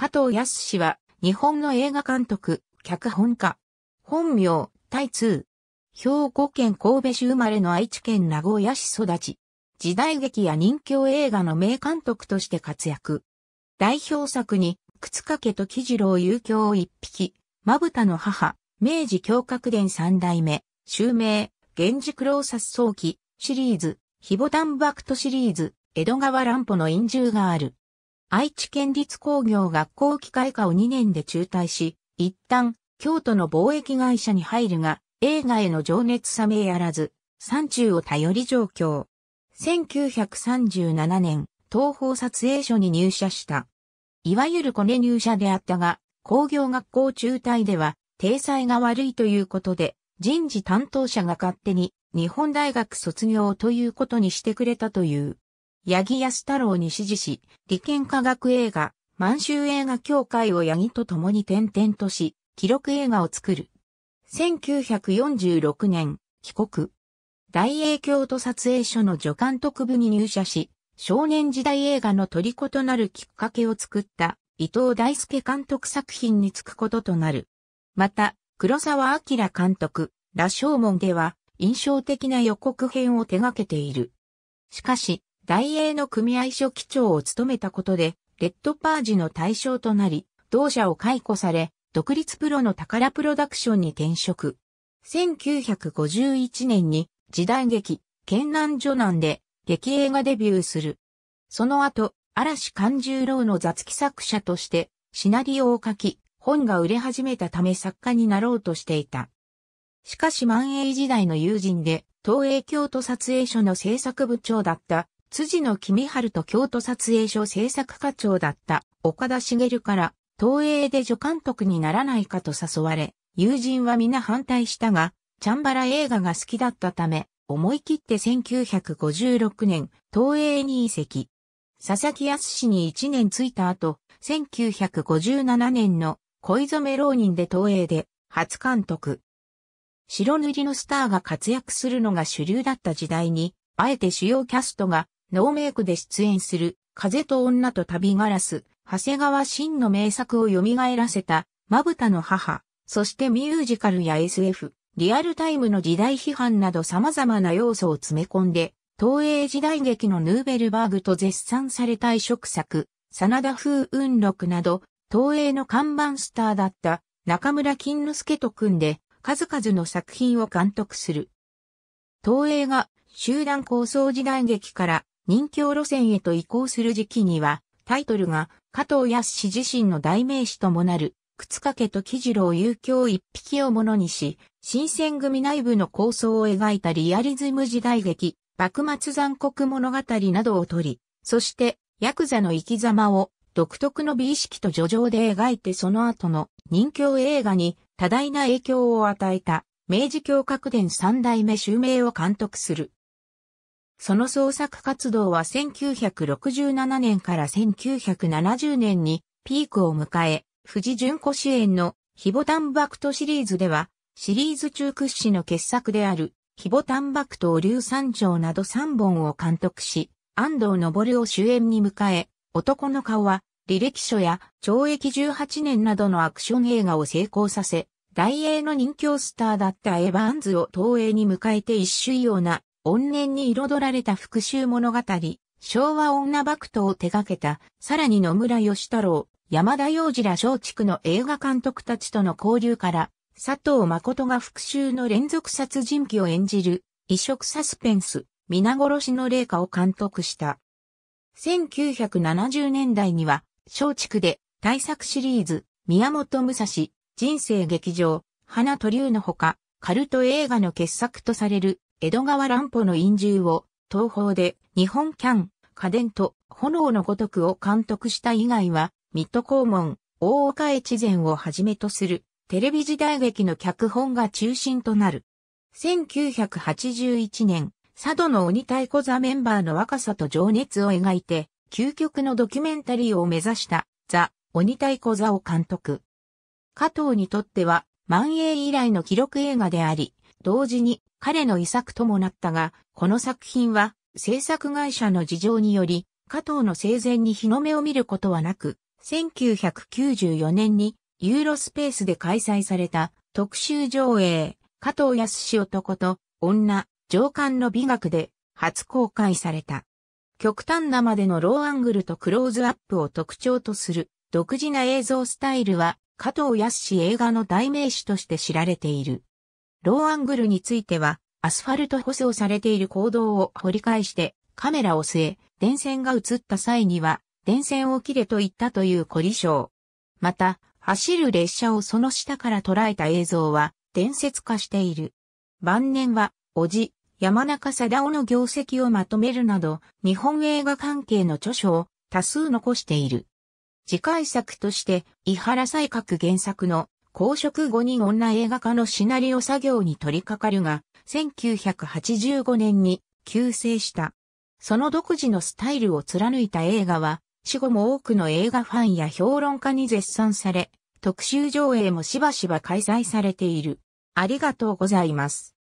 加藤康氏は、日本の映画監督、脚本家。本名、タイツー。兵庫県神戸市生まれの愛知県名古屋市育ち。時代劇や人気映画の名監督として活躍。代表作に、靴掛と木次郎遊興を一匹、まぶたの母、明治教格伝三代目、襲名、源氏ーサ殺草記、シリーズ、ヒボタンバクトシリーズ、江戸川乱歩の陰獣がある。愛知県立工業学校機械科を2年で中退し、一旦、京都の貿易会社に入るが、映画への情熱冷めやらず、山中を頼り状況。1937年、東方撮影所に入社した。いわゆるコネ入社であったが、工業学校中退では、体裁が悪いということで、人事担当者が勝手に日本大学卒業ということにしてくれたという。八木安太郎に指示し、理研科学映画、満州映画協会を八木と共に転々とし、記録映画を作る。1946年、帰国。大英京都撮影所の助監督部に入社し、少年時代映画の虜となるきっかけを作った伊藤大輔監督作品に就くこととなる。また、黒沢明監督、羅生門では印象的な予告編を手掛けている。しかし、大英の組合書記長を務めたことで、レッドパージの対象となり、同社を解雇され、独立プロの宝プロダクションに転職。1951年に時代劇、県南女南で劇映画デビューする。その後、嵐勘十郎の雑記作者としてシナリオを書き、本が売れ始めたため作家になろうとしていた。しかし万英時代の友人で、東映京都撮影所の制作部長だった辻野君春と京都撮影所制作課長だった岡田茂から東映で助監督にならないかと誘われ、友人は皆反対したが、チャンバラ映画が好きだったため、思い切って1956年、東映に移籍。佐々木康に1年ついた後、1957年の恋染浪人で東映で初監督。白塗りのスターが活躍するのが主流だった時代に、あえて主要キャストがノーメイクで出演する、風と女と旅ガラス、長谷川真の名作を蘇らせた、まぶたの母、そしてミュージカルや SF、リアルタイムの時代批判など様々な要素を詰め込んで、東映時代劇のヌーベルバーグと絶賛された移植作、真田風雲録など、東映の看板スターだった中村金之助と組んで、数々の作品を監督する。東映が集団構想時代劇から任侠路線へと移行する時期には、タイトルが加藤康自身の代名詞ともなる、靴掛と木次郎遊興一匹をものにし、新選組内部の構想を描いたリアリズム時代劇、幕末残酷物語などを取り、そして、ヤクザの生き様を独特の美意識と叙情で描いてその後の任侠映画に多大な影響を与えた明治教閣伝三代目襲名を監督する。その創作活動は1967年から1970年にピークを迎え、富士純子主演のヒボタンバクトシリーズでは、シリーズ中屈指の傑作である、ヒボタンバクト流山町など3本を監督し、安藤昇を主演に迎え、男の顔は、履歴書や懲役18年などのアクション映画を成功させ、大英の人気スターだったエヴァンズを東映に迎えて一周ような怨念に彩られた復讐物語、昭和女クトを手掛けた、さらに野村義太郎、山田洋次ら松竹の映画監督たちとの交流から、佐藤誠が復讐の連続殺人鬼を演じる、異色サスペンス、皆殺しの霊下を監督した。1970年代には、松竹で、大作シリーズ、宮本武蔵、人生劇場、花と竜のほか、カルト映画の傑作とされる、江戸川乱歩の陰獣を、東宝で、日本キャン、家電と、炎のごとくを監督した以外は、ミッド肛門、大岡越前をはじめとする、テレビ時代劇の脚本が中心となる。1981年、佐渡の鬼太鼓座メンバーの若さと情熱を描いて、究極のドキュメンタリーを目指した、ザ・鬼太鼓座を監督。加藤にとっては、万栄以来の記録映画であり、同時に彼の遺作ともなったが、この作品は制作会社の事情により、加藤の生前に日の目を見ることはなく、1994年にユーロスペースで開催された特集上映、加藤康男と女、上官の美学で初公開された。極端なまでのローアングルとクローズアップを特徴とする独自な映像スタイルは加藤康映画の代名詞として知られている。ローアングルについては、アスファルト舗装されている坑道を掘り返してカメラを据え、電線が映った際には、電線を切れと言ったという懲り性。また、走る列車をその下から捉えた映像は、伝説化している。晩年は、おじ、山中貞夫の業績をまとめるなど、日本映画関係の著書を多数残している。次回作として、伊原西閣原作の公職5人女映画化のシナリオ作業に取り掛かるが、1985年に急成した。その独自のスタイルを貫いた映画は、死後も多くの映画ファンや評論家に絶賛され、特集上映もしばしば開催されている。ありがとうございます。